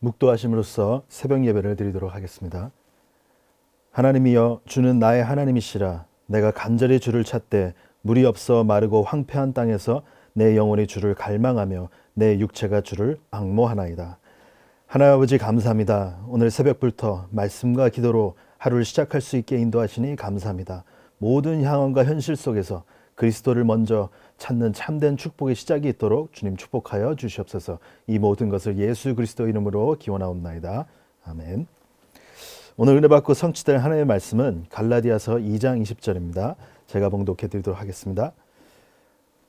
묵도하심으로써 새벽 예배를 드리도록 하겠습니다. 하나님이여 주는 나의 하나님이시라 내가 간절히 주를 찾되 물이 없어 마르고 황폐한 땅에서 내 영혼이 주를 갈망하며 내 육체가 주를 악모하나이다. 하나님 아버지 감사합니다. 오늘 새벽부터 말씀과 기도로 하루를 시작할 수 있게 인도하시니 감사합니다. 모든 향원과 현실 속에서 그리스도를 먼저 찾는 참된 축복의 시작이 있도록 주님 축복하여 주시옵소서. 이 모든 것을 예수 그리스도 이름으로 기원하옵나이다. 아멘. 오늘 은혜 받고 성취될 하나님의 말씀은 갈라디아서 2장 20절입니다. 제가 봉독해 드리도록 하겠습니다.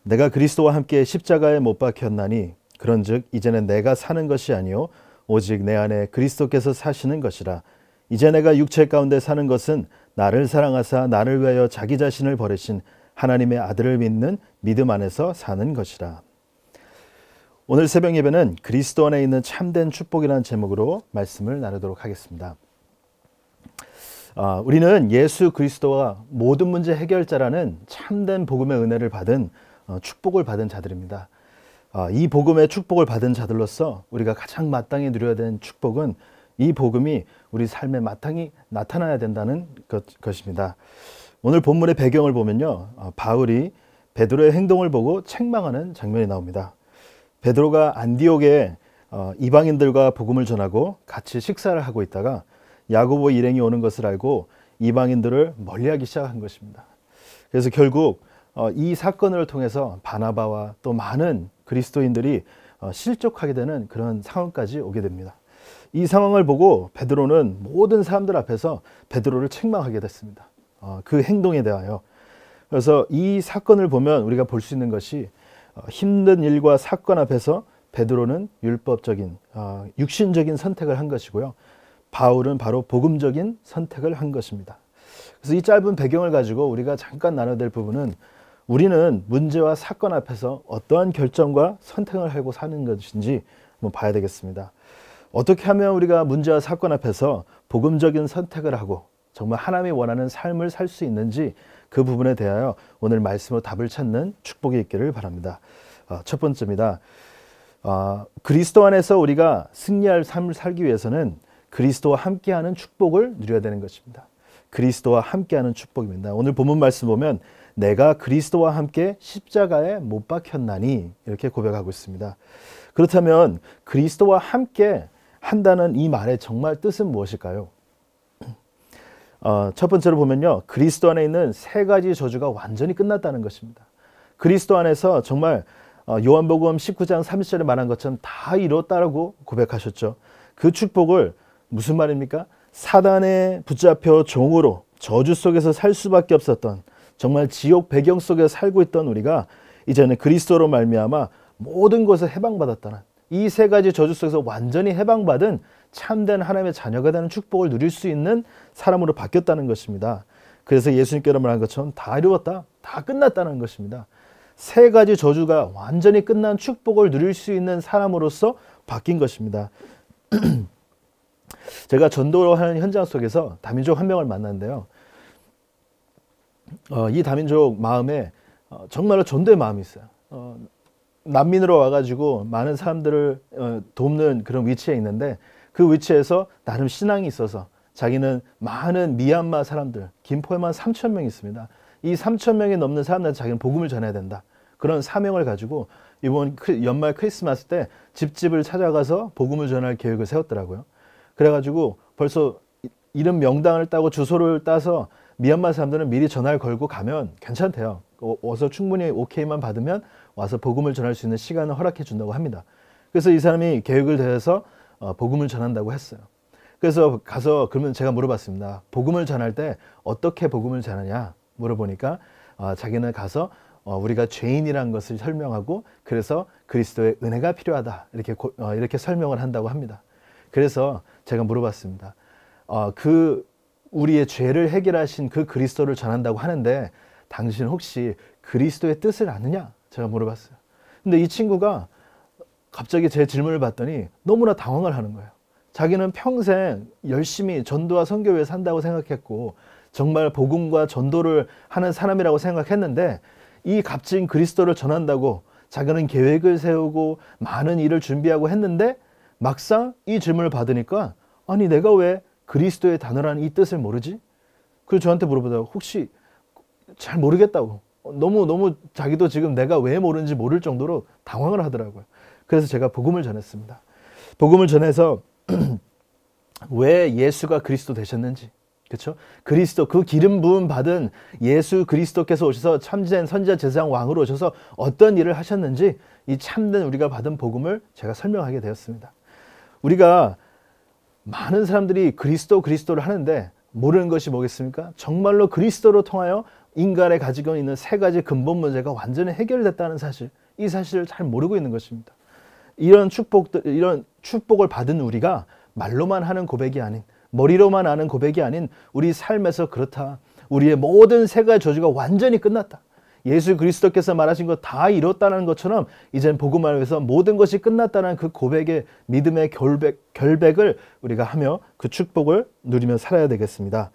내가 그리스도와 함께 십자가에 못 박혔나니 그런즉 이제는 내가 사는 것이 아니요 오직 내 안에 그리스도께서 사시는 것이라 이제 내가 육체 가운데 사는 것은 나를 사랑하사 나를 위하여 자기 자신을 버리신 하나님의 아들을 믿는 믿음 안에서 사는 것이라. 오늘 새벽 예배는 그리스도 안에 있는 참된 축복이라는 제목으로 말씀을 나누도록 하겠습니다. 아, 우리는 예수 그리스도와 모든 문제 해결자라는 참된 복음의 은혜를 받은 어, 축복을 받은 자들입니다. 아, 이 복음의 축복을 받은 자들로서 우리가 가장 마땅히 누려야 되는 축복은 이 복음이 우리 삶에 마땅히 나타나야 된다는 것, 것입니다. 오늘 본문의 배경을 보면요. 아, 바울이 베드로의 행동을 보고 책망하는 장면이 나옵니다. 베드로가 안디옥에 어, 이방인들과 복음을 전하고 같이 식사를 하고 있다가 야고보 일행이 오는 것을 알고 이방인들을 멀리하기 시작한 것입니다. 그래서 결국 어, 이 사건을 통해서 바나바와 또 많은 그리스도인들이 어, 실족하게 되는 그런 상황까지 오게 됩니다. 이 상황을 보고 베드로는 모든 사람들 앞에서 베드로를 책망하게 됐습니다. 어, 그 행동에 대하여. 그래서 이 사건을 보면 우리가 볼 수 있는 것이 어, 힘든 일과 사건 앞에서 베드로는 율법적인 어, 육신적인 선택을 한 것이고요. 바울은 바로 복음적인 선택을 한 것입니다. 그래서 이 짧은 배경을 가지고 우리가 잠깐 나눠될 부분은 우리는 문제와 사건 앞에서 어떠한 결정과 선택을 하고 사는 것인지 한번 봐야 되겠습니다. 어떻게 하면 우리가 문제와 사건 앞에서 복음적인 선택을 하고 정말 하나님이 원하는 삶을 살 수 있는지 그 부분에 대하여 오늘 말씀으로 답을 찾는 축복이 있기를 바랍니다. 어, 첫 번째입니다. 어, 그리스도 안에서 우리가 승리할 삶을 살기 위해서는 그리스도와 함께하는 축복을 누려야 되는 것입니다. 그리스도와 함께하는 축복입니다. 오늘 본문 말씀 보면 내가 그리스도와 함께 십자가에 못 박혔나니 이렇게 고백하고 있습니다. 그렇다면 그리스도와 함께 한다는 이 말의 정말 뜻은 무엇일까요? 어, 첫 번째로 보면요. 그리스도 안에 있는 세 가지 저주가 완전히 끝났다는 것입니다. 그리스도 안에서 정말 어, 요한복음 19장 30절에 말한 것처럼 다 이뤘다라고 고백하셨죠. 그 축복을 무슨 말입니까? 사단에 붙잡혀 종으로 저주 속에서 살 수밖에 없었던 정말 지옥 배경 속에 살고 있던 우리가 이제는 그리스도로 말미암아 모든 것을 해방받았다는 이세 가지 저주 속에서 완전히 해방받은 참된 하나님의 자녀가 되는 축복을 누릴 수 있는 사람으로 바뀌었다는 것입니다. 그래서 예수님께서 말한 것처럼 다 이루었다. 다 끝났다는 것입니다. 세 가지 저주가 완전히 끝난 축복을 누릴 수 있는 사람으로서 바뀐 것입니다. 제가 전도를 하는 현장 속에서 다민족 한 명을 만났는데요. 어, 이 다민족 마음에 어, 정말로 전도의 마음이 있어요. 어, 난민으로 와가지고 많은 사람들을 어, 돕는 그런 위치에 있는데 그 위치에서 나름 신앙이 있어서 자기는 많은 미얀마 사람들, 김포에만 3천 명 있습니다. 이 3천 명이 넘는 사람들 자기는 복음을 전해야 된다. 그런 사명을 가지고 이번 연말 크리스마스 때 집집을 찾아가서 복음을 전할 계획을 세웠더라고요. 그래가지고 벌써 이름 명단을 따고 주소를 따서 미얀마 사람들은 미리 전화를 걸고 가면 괜찮대요. 어, 어서 충분히 오케이만 받으면 와서 복음을 전할 수 있는 시간을 허락해 준다고 합니다. 그래서 이 사람이 계획을 대해서 어, 복음을 전한다고 했어요. 그래서 가서 그러면 제가 물어봤습니다. 복음을 전할 때 어떻게 복음을 전하냐 물어보니까 어, 자기는 가서 어, 우리가 죄인이라는 것을 설명하고 그래서 그리스도의 은혜가 필요하다 이렇게 고, 어, 이렇게 설명을 한다고 합니다. 그래서 제가 물어봤습니다. 어, 그 우리의 죄를 해결하신 그 그리스도를 전한다고 하는데 당신 혹시 그리스도의 뜻을 아느냐? 제가 물어봤어요. 근데 이 친구가 갑자기 제 질문을 받더니 너무나 당황을 하는 거예요. 자기는 평생 열심히 전도와 선교회에 산다고 생각했고 정말 복음과 전도를 하는 사람이라고 생각했는데 이 값진 그리스도를 전한다고 자기는 계획을 세우고 많은 일을 준비하고 했는데 막상 이 질문을 받으니까 아니 내가 왜 그리스도의 단어라는 이 뜻을 모르지? 그리고 저한테 물어보다가 혹시 잘 모르겠다고 너무 너무 자기도 지금 내가 왜 모르는지 모를 정도로 당황을 하더라고요. 그래서 제가 복음을 전했습니다. 복음을 전해서 왜 예수가 그리스도 되셨는지 그렇죠? 그리스도 그 기름 부음 받은 예수 그리스도께서 오셔서 참된 선지자 제사장 왕으로 오셔서 어떤 일을 하셨는지 이 참된 우리가 받은 복음을 제가 설명하게 되었습니다. 우리가 많은 사람들이 그리스도 그리스도를 하는데 모르는 것이 뭐겠습니까? 정말로 그리스도로 통하여 인간의 가지고 있는 세 가지 근본 문제가 완전히 해결됐다는 사실, 이 사실을 잘 모르고 있는 것입니다. 이런 축복들, 이런 축복을 받은 우리가 말로만 하는 고백이 아닌, 머리로만 아는 고백이 아닌 우리 삶에서 그렇다. 우리의 모든 세가의 저주가 완전히 끝났다. 예수 그리스도께서 말하신 것 다 이뤘다는 것처럼 이젠 복음을 위해서 모든 것이 끝났다는 그 고백의 믿음의 결백, 결백을 우리가 하며 그 축복을 누리며 살아야 되겠습니다.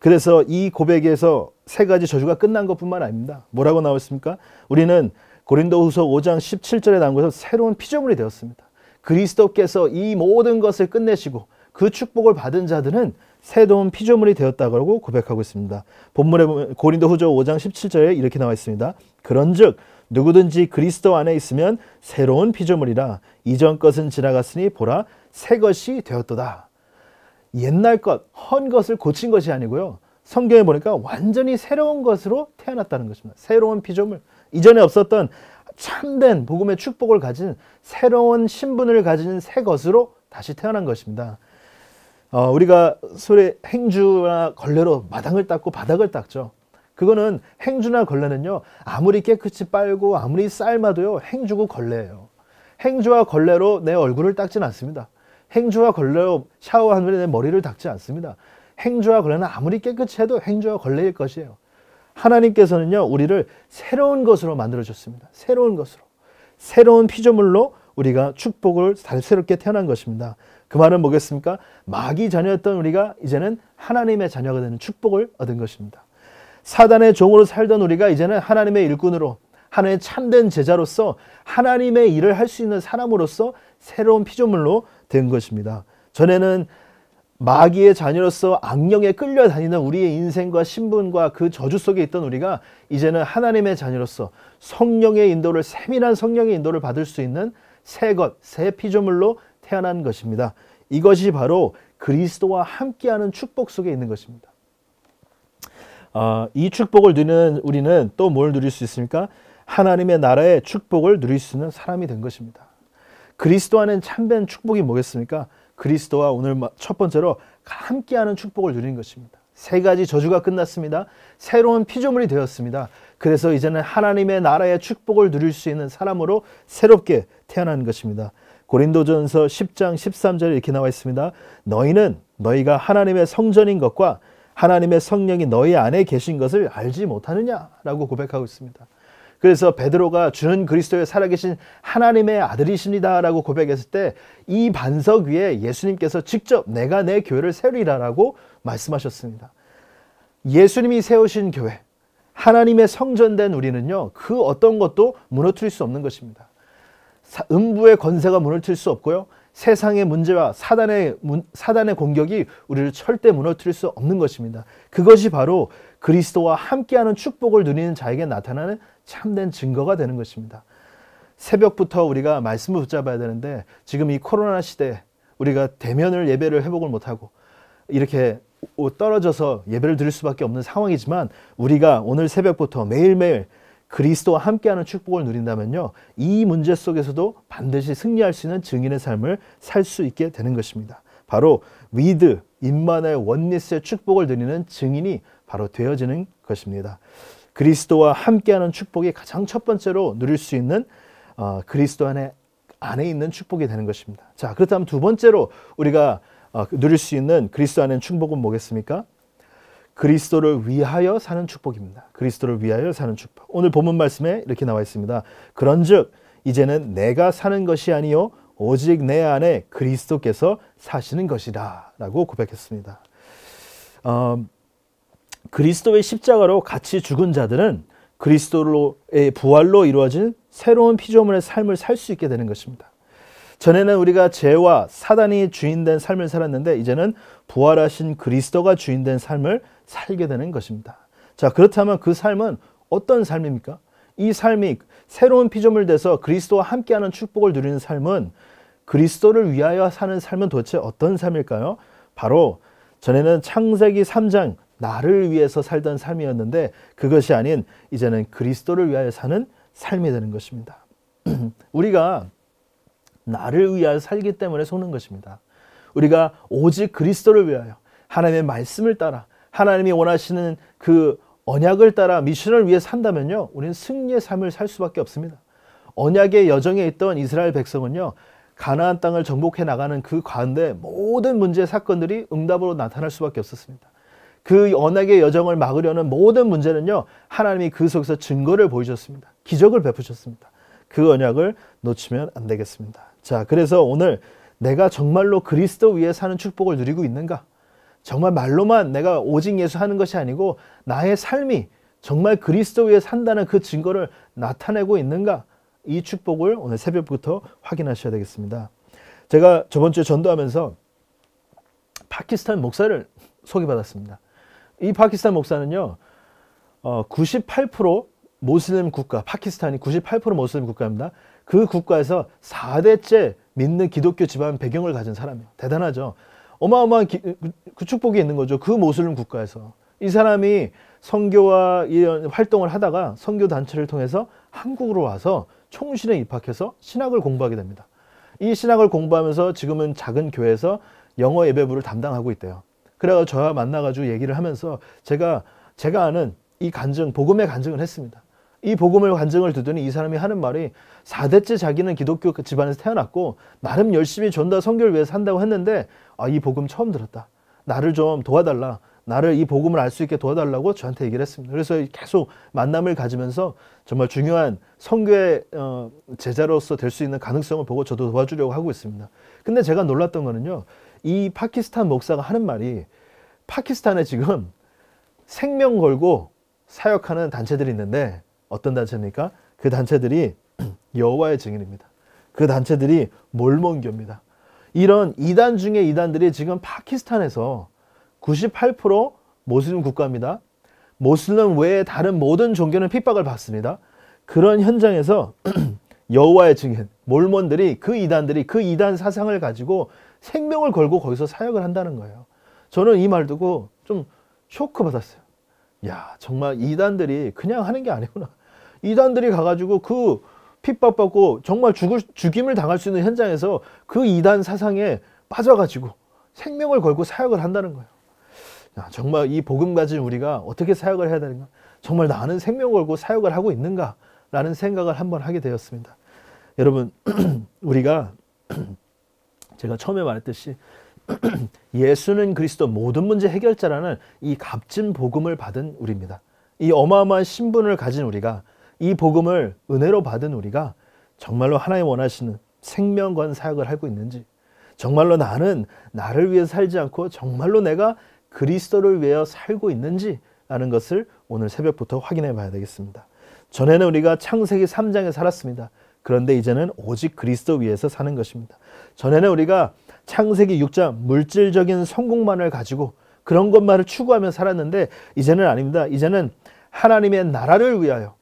그래서 이 고백에서 세 가지 저주가 끝난 것뿐만 아닙니다. 뭐라고 나왔습니까? 우리는 고린도후서 5장 17절에 나온 것처 새로운 피조물이 되었습니다. 그리스도께서 이 모든 것을 끝내시고 그 축복을 받은 자들은 새로운 피조물이 되었다고 고백하고 있습니다. 본문에 고린도후서 5장 17절에 이렇게 나와 있습니다. 그런즉 누구든지 그리스도 안에 있으면 새로운 피조물이라 이전 것은 지나갔으니 보라 새 것이 되었도다. 옛날 것, 헌 것을 고친 것이 아니고요. 성경에 보니까 완전히 새로운 것으로 태어났다는 것입니다. 새로운 피조물. 이전에 없었던 참된 복음의 축복을 가진 새로운 신분을 가진 새 것으로 다시 태어난 것입니다. 어, 우리가 소리 행주나 걸레로 마당을 닦고 바닥을 닦죠. 그거는 행주나 걸레는요. 아무리 깨끗이 빨고 아무리 삶아도요. 행주고 걸레예요. 행주와 걸레로 내 얼굴을 닦진 않습니다. 행주와 걸레로 샤워한 후에 내 머리를 닦지 않습니다. 행주와 걸레는 아무리 깨끗이 해도 행주와 걸레일 것이에요. 하나님께서는요, 우리를 새로운 것으로 만들어줬습니다. 새로운 것으로. 새로운 피조물로 우리가 축복을 새롭게 태어난 것입니다. 그 말은 뭐겠습니까? 마귀 자녀였던 우리가 이제는 하나님의 자녀가 되는 축복을 얻은 것입니다. 사단의 종으로 살던 우리가 이제는 하나님의 일꾼으로 하나의 참된 제자로서 하나님의 일을 할 수 있는 사람으로서 새로운 피조물로 된 것입니다. 전에는 마귀의 자녀로서 악령에 끌려다니는 우리의 인생과 신분과 그 저주 속에 있던 우리가 이제는 하나님의 자녀로서 성령의 인도를 세밀한 성령의 인도를 받을 수 있는 새 것, 새 피조물로 태어난 것입니다. 이것이 바로 그리스도와 함께하는 축복 속에 있는 것입니다. 어, 이 축복을 누리는 우리는 또 뭘 누릴 수 있습니까? 하나님의 나라의 축복을 누릴 수 있는 사람이 된 것입니다. 그리스도 안에 참된 축복이 뭐겠습니까? 그리스도와 오늘 첫 번째로 함께하는 축복을 누린 것입니다. 세 가지 저주가 끝났습니다. 새로운 피조물이 되었습니다. 그래서 이제는 하나님의 나라의 축복을 누릴 수 있는 사람으로 새롭게 태어난 것입니다. 고린도전서 10장 13절에 이렇게 나와 있습니다. 너희는 너희가 하나님의 성전인 것과 하나님의 성령이 너희 안에 계신 것을 알지 못하느냐라고 고백하고 있습니다. 그래서 베드로가 주는 그리스도의 살아계신 하나님의 아들이십니다라고 고백했을 때 이 반석 위에 예수님께서 직접 내가 내 교회를 세우리라라고 말씀하셨습니다. 예수님이 세우신 교회, 하나님의 성전된 우리는요, 그 어떤 것도 무너뜨릴 수 없는 것입니다. 음부의 권세가 무너뜨릴 수 없고요. 세상의 문제와 사단의, 사단의 공격이 우리를 절대 무너뜨릴 수 없는 것입니다. 그것이 바로 그리스도와 함께하는 축복을 누리는 자에게 나타나는 참된 증거가 되는 것입니다. 새벽부터 우리가 말씀을 붙잡아야 되는데 지금 이 코로나 시대에 우리가 대면을 예배를 회복을 못하고 이렇게 떨어져서 예배를 드릴 수밖에 없는 상황이지만 우리가 오늘 새벽부터 매일매일 그리스도와 함께하는 축복을 누린다면요. 이 문제 속에서도 반드시 승리할 수 있는 증인의 삶을 살 수 있게 되는 것입니다. 바로 위드, 인만의 원리스의 축복을 누리는 증인이 바로 되어지는 것입니다. 그리스도와 함께하는 축복이 가장 첫 번째로 누릴 수 있는 어, 그리스도 안에 안에 있는 축복이 되는 것입니다. 자, 그렇다면 두 번째로 우리가 어, 누릴 수 있는 그리스도 안에 축복은 뭐겠습니까? 그리스도를 위하여 사는 축복입니다. 그리스도를 위하여 사는 축복. 오늘 본문 말씀에 이렇게 나와 있습니다. 그런즉 이제는 내가 사는 것이 아니요 오직 내 안에 그리스도께서 사시는 것이다라고 고백했습니다. 어, 그리스도의 십자가로 같이 죽은 자들은 그리스도의 부활로 이루어진 새로운 피조물의 삶을 살 수 있게 되는 것입니다. 전에는 우리가 죄와 사단이 주인된 삶을 살았는데 이제는 부활하신 그리스도가 주인된 삶을 살게 되는 것입니다. 자, 그렇다면 그 삶은 어떤 삶입니까? 이 삶이 새로운 피조물 돼서 그리스도와 함께하는 축복을 누리는 삶은 그리스도를 위하여 사는 삶은 도대체 어떤 삶일까요? 바로 전에는 창세기 3장 나를 위해서 살던 삶이었는데 그것이 아닌 이제는 그리스도를 위하여 사는 삶이 되는 것입니다. 우리가 나를 위하여 살기 때문에 속는 것입니다. 우리가 오직 그리스도를 위하여 하나님의 말씀을 따라 하나님이 원하시는 그 언약을 따라 미션을 위해 산다면요. 우리는 승리의 삶을 살 수밖에 없습니다. 언약의 여정에 있던 이스라엘 백성은요. 가나안 땅을 정복해 나가는 그 가운데 모든 문제 사건들이 응답으로 나타날 수밖에 없었습니다. 그 언약의 여정을 막으려는 모든 문제는요. 하나님이 그 속에서 증거를 보이셨습니다 기적을 베푸셨습니다. 그 언약을 놓치면 안 되겠습니다. 자, 그래서 오늘 내가 정말로 그리스도 위에 사는 축복을 누리고 있는가? 정말 말로만 내가 오직 예수 하는 것이 아니고 나의 삶이 정말 그리스도 위에 산다는 그 증거를 나타내고 있는가? 이 축복을 오늘 새벽부터 확인하셔야 되겠습니다. 제가 저번 주에 전도하면서 파키스탄 목사를 소개받았습니다. 이 파키스탄 목사는요, 어, 98% 모슬림 국가, 파키스탄이 98% 모슬림 국가입니다. 그 국가에서 4대째 믿는 기독교 집안 배경을 가진 사람이에요. 대단하죠. 어마어마한 기, 그, 그 축복이 있는 거죠. 그 모슬림 국가에서. 이 사람이 선교와 이런 활동을 하다가 선교 단체를 통해서 한국으로 와서 총신에 입학해서 신학을 공부하게 됩니다. 이 신학을 공부하면서 지금은 작은 교회에서 영어 예배부를 담당하고 있대요. 그래가지고 저와 만나가지고 얘기를 하면서 제가 제가 아는 이 간증 복음의 간증을 했습니다. 이 복음을 간증을 듣더니 이 사람이 하는 말이 4대째 자기는 기독교 그 집안에서 태어났고 나름 열심히 전다 성교를 위해서 한다고 했는데 아, 이 복음 처음 들었다. 나를 좀 도와달라. 나를 이 복음을 알 수 있게 도와달라고 저한테 얘기를 했습니다. 그래서 계속 만남을 가지면서 정말 중요한 성교의 어, 제자로서 될 수 있는 가능성을 보고 저도 도와주려고 하고 있습니다. 근데 제가 놀랐던 거는요. 이 파키스탄 목사가 하는 말이 파키스탄에 지금 생명 걸고 사역하는 단체들이 있는데 어떤 단체입니까? 그 단체들이 여호와의 증인입니다. 그 단체들이 몰몬교입니다. 이런 이단 중에 이단들이 지금 파키스탄에서 98% 모슬림 국가입니다. 모슬림 외에 다른 모든 종교는 핍박을 받습니다. 그런 현장에서 여호와의 증인, 몰몬들이 그 이단들이 그 이단 사상을 가지고 생명을 걸고 거기서 사역을 한다는 거예요. 저는 이 말 듣고 좀 쇼크 받았어요. 야, 정말 이단들이 그냥 하는 게 아니구나. 이단들이 가가지고 그 핍박받고 정말 죽을, 죽임을 당할 수 있는 현장에서 그 이단 사상에 빠져가지고 생명을 걸고 사역을 한다는 거예요. 야, 정말 이 복음 가진 우리가 어떻게 사역을 해야 되는가? 정말 나는 생명 걸고 사역을 하고 있는가? 라는 생각을 한번 하게 되었습니다. 여러분, 우리가 제가 처음에 말했듯이 예수는 그리스도 모든 문제 해결자라는 이 값진 복음을 받은 우리입니다. 이 어마어마한 신분을 가진 우리가 이 복음을 은혜로 받은 우리가 정말로 하나님 원하시는 생명관 사역을 하고 있는지 정말로 나는 나를 위해 살지 않고 정말로 내가 그리스도를 위해 살고 있는지라는 것을 오늘 새벽부터 확인해 봐야 되겠습니다. 전에는 우리가 창세기 3장에 살았습니다. 그런데 이제는 오직 그리스도 위에서 사는 것입니다. 전에는 우리가 창세기 6장 물질적인 성공만을 가지고 그런 것만을 추구하며 살았는데 이제는 아닙니다. 이제는 하나님의 나라를 위하여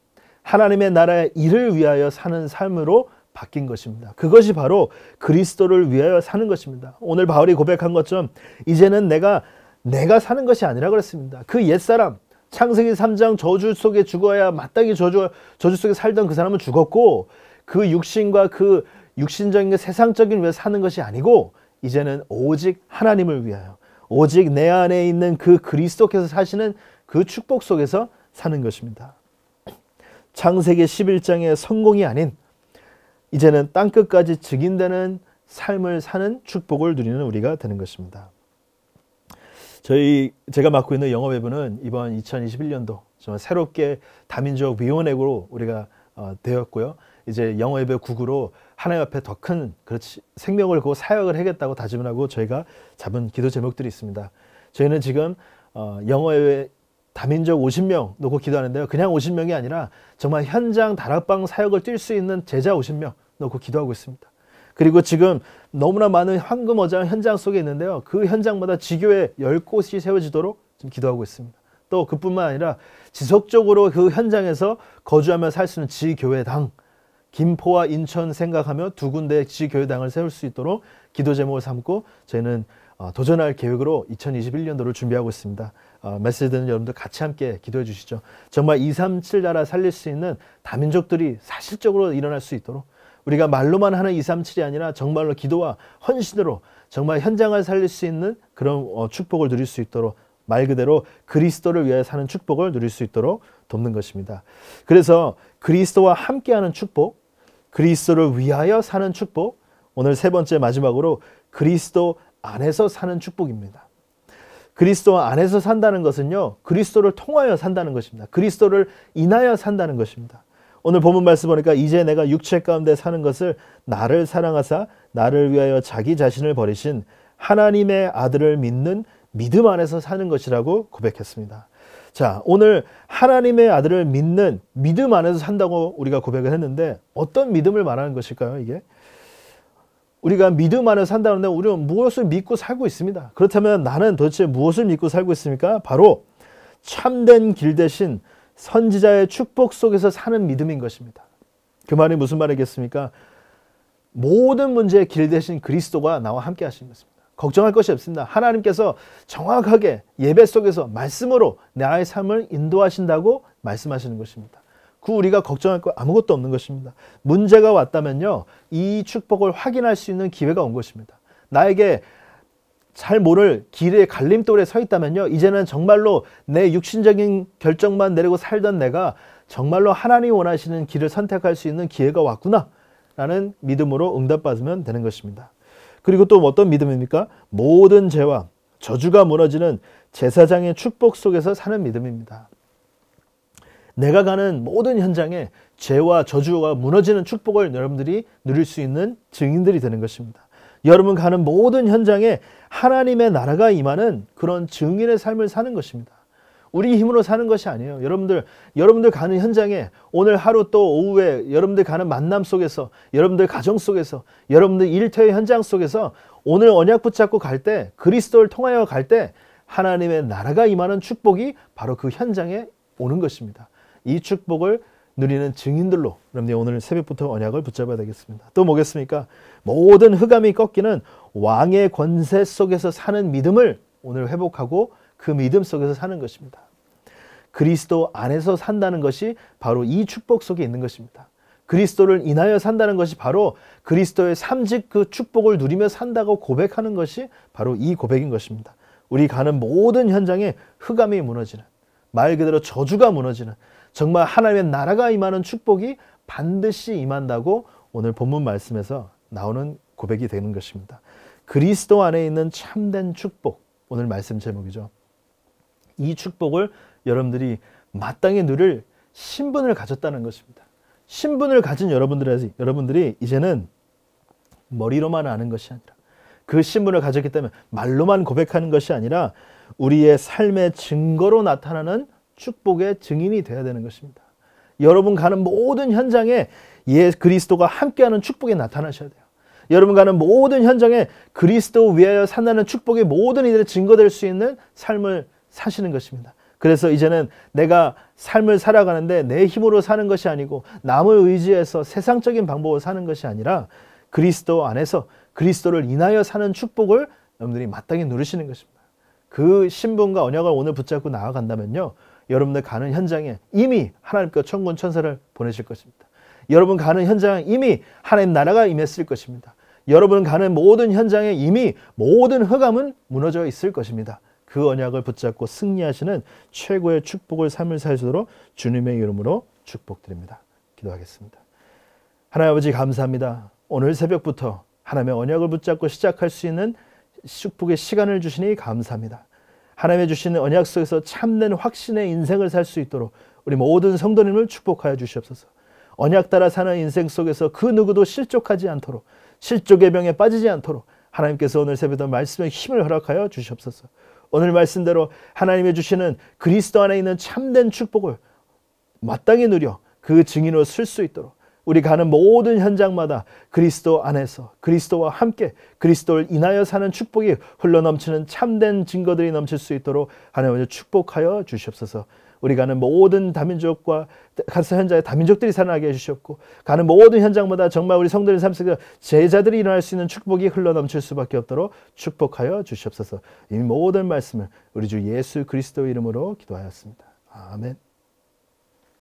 하나님의 나라의 일을 위하여 사는 삶으로 바뀐 것입니다. 그것이 바로 그리스도를 위하여 사는 것입니다. 오늘 바울이 고백한 것처럼 이제는 내가 내가 사는 것이 아니라 그랬습니다. 그 옛사람 창세기 3장 저주 속에 죽어야 마땅히 저주 저주 속에 살던 그 사람은 죽었고 그 육신과 그 육신적인 그 세상적인 위해 서 사는 것이 아니고 이제는 오직 하나님을 위하여 오직 내 안에 있는 그 그리스도께서 사시는 그 축복 속에서 사는 것입니다. 창세기 11장의 성공이 아닌 이제는 땅끝까지 증인되는 삶을 사는 축복을 누리는 우리가 되는 것입니다. 저희 제가 맡고 있는 영업외부는 이번 2021년도 정말 새롭게 다민족 위원회로 우리가 어, 되었고요. 이제 영어 예배 국으로 하나님 앞에 더 큰 그렇지 생명을 고 사역을 하겠다고 다짐을 하고 저희가 잡은 기도 제목들이 있습니다. 저희는 지금 어, 영어 예배 다민족 50명 놓고 기도하는데요. 그냥 50명이 아니라 정말 현장 다락방 사역을 뛸 수 있는 제자 50명 놓고 기도하고 있습니다. 그리고 지금 너무나 많은 황금어장 현장 속에 있는데요. 그 현장마다 지교회 10곳이 세워지도록 지금 기도하고 있습니다. 또 그뿐만 아니라 지속적으로 그 현장에서 거주하며 살 수 있는 지교회당 김포와 인천 생각하며 두 군데 지교회당을 세울 수 있도록 기도 제목을 삼고 저희는 어, 도전할 계획으로 2021년도를 준비하고 있습니다. 어, 메시지 듣는 여러분들 같이 함께 기도해 주시죠. 정말 237 나라 살릴 수 있는 다민족들이 사실적으로 일어날 수 있도록 우리가 말로만 하는 237이 아니라 정말로 기도와 헌신으로 정말 현장을 살릴 수 있는 그런 어, 축복을 누릴 수 있도록 말 그대로 그리스도를 위하여 사는 축복을 누릴 수 있도록 돕는 것입니다. 그래서 그리스도와 함께하는 축복, 그리스도를 위하여 사는 축복, 오늘 세 번째 마지막으로 그리스도 안에서 사는 축복입니다. 그리스도 안에서 산다는 것은요, 그리스도를 통하여 산다는 것입니다. 그리스도를 인하여 산다는 것입니다. 오늘 본문 말씀 보니까 이제 내가 육체 가운데 사는 것을 나를 사랑하사 나를 위하여 자기 자신을 버리신 하나님의 아들을 믿는 믿음 안에서 사는 것이라고 고백했습니다. 자, 오늘 하나님의 아들을 믿는 믿음 안에서 산다고 우리가 고백을 했는데 어떤 믿음을 말하는 것일까요, 이게? 우리가 믿음 안에서 산다는데 우리는 무엇을 믿고 살고 있습니다. 그렇다면 나는 도대체 무엇을 믿고 살고 있습니까? 바로 참된 길 대신 선지자의 축복 속에서 사는 믿음인 것입니다. 그 말이 무슨 말이겠습니까? 모든 문제의 길 대신 그리스도가 나와 함께 하신 것입니다. 걱정할 것이 없습니다. 하나님께서 정확하게 예배 속에서 말씀으로 나의 삶을 인도하신다고 말씀하시는 것입니다. 그 우리가 걱정할 것 아무것도 없는 것입니다. 문제가 왔다면요. 이 축복을 확인할 수 있는 기회가 온 것입니다. 나에게 잘 모를 길의 갈림돌에 서 있다면요. 이제는 정말로 내 육신적인 결정만 내리고 살던 내가 정말로 하나님 원하시는 길을 선택할 수 있는 기회가 왔구나. 라는 믿음으로 응답받으면 되는 것입니다. 그리고 또 어떤 믿음입니까? 모든 죄와 저주가 무너지는 제사장의 축복 속에서 사는 믿음입니다. 내가 가는 모든 현장에 죄와 저주가 무너지는 축복을 여러분들이 누릴 수 있는 증인들이 되는 것입니다. 여러분 가는 모든 현장에 하나님의 나라가 임하는 그런 증인의 삶을 사는 것입니다. 우리 힘으로 사는 것이 아니에요. 여러분들, 여러분들 가는 현장에 오늘 하루 또 오후에 여러분들 가는 만남 속에서 여러분들 가정 속에서 여러분들 일터의 현장 속에서 오늘 언약 붙잡고 갈 때 그리스도를 통하여 갈 때 하나님의 나라가 임하는 축복이 바로 그 현장에 오는 것입니다. 이 축복을 누리는 증인들로 여러분들 오늘 새벽부터 언약을 붙잡아야 되겠습니다. 또 뭐겠습니까? 모든 흑암이 꺾이는 왕의 권세 속에서 사는 믿음을 오늘 회복하고 그 믿음 속에서 사는 것입니다. 그리스도 안에서 산다는 것이 바로 이 축복 속에 있는 것입니다. 그리스도를 인하여 산다는 것이 바로 그리스도의 삼직 그 축복을 누리며 산다고 고백하는 것이 바로 이 고백인 것입니다. 우리 가는 모든 현장에 흑암이 무너지는 말 그대로 저주가 무너지는 정말 하나님의 나라가 임하는 축복이 반드시 임한다고 오늘 본문 말씀에서 나오는 고백이 되는 것입니다. 그리스도 안에 있는 참된 축복 오늘 말씀 제목이죠. 이 축복을 여러분들이 마땅히 누릴 신분을 가졌다는 것입니다. 신분을 가진 여러분들이, 여러분들이 이제는 머리로만 아는 것이 아니라 그 신분을 가졌기 때문에 말로만 고백하는 것이 아니라 우리의 삶의 증거로 나타나는 축복의 증인이 되어야 되는 것입니다. 여러분 가는 모든 현장에 예 그리스도가 함께하는 축복이 나타나셔야 돼요. 여러분 가는 모든 현장에 그리스도 위하여 산다는 축복이 모든 이들의 증거될 수 있는 삶을 사시는 것입니다. 그래서 이제는 내가 삶을 살아가는데 내 힘으로 사는 것이 아니고 남을 의지해서 세상적인 방법으로 사는 것이 아니라 그리스도 안에서 그리스도를 인하여 사는 축복을 여러분들이 마땅히 누리시는 것입니다. 그 신분과 언약을 오늘 붙잡고 나아간다면요. 여러분들 가는 현장에 이미 하나님께 천군 천사를 보내실 것입니다. 여러분 가는 현장에 이미 하나님 나라가 임했을 것입니다. 여러분 가는 모든 현장에 이미 모든 흑암은 무너져 있을 것입니다. 그 언약을 붙잡고 승리하시는 최고의 축복을 삶을 살수록 주님의 이름으로 축복드립니다. 기도하겠습니다. 하나님 아버지 감사합니다. 오늘 새벽부터 하나님의 언약을 붙잡고 시작할 수 있는 축복의 시간을 주시니 감사합니다. 하나님의 주시는 언약 속에서 참된 확신의 인생을 살 수 있도록 우리 모든 성도님을 축복하여 주시옵소서. 언약 따라 사는 인생 속에서 그 누구도 실족하지 않도록 실족의 병에 빠지지 않도록 하나님께서 오늘 새벽에 말씀에 힘을 허락하여 주시옵소서. 오늘 말씀대로 하나님의 주시는 그리스도 안에 있는 참된 축복을 마땅히 누려 그 증인으로 쓸 수 있도록 우리 가는 모든 현장마다 그리스도 안에서 그리스도와 함께 그리스도를 인하여 사는 축복이 흘러넘치는 참된 증거들이 넘칠 수 있도록 하나님 아 축복하여 주시옵소서. 우리가 는 모든 다민족과 가서 현장에 다민족들이 살아나게 해주셨고 가는 모든 현장마다 정말 우리 성도의 삶 속에서 제자들이 일어날 수 있는 축복이 흘러넘칠 수밖에 없도록 축복하여 주시옵소서 이 모든 말씀을 우리 주 예수 그리스도 이름으로 기도하였습니다. 아멘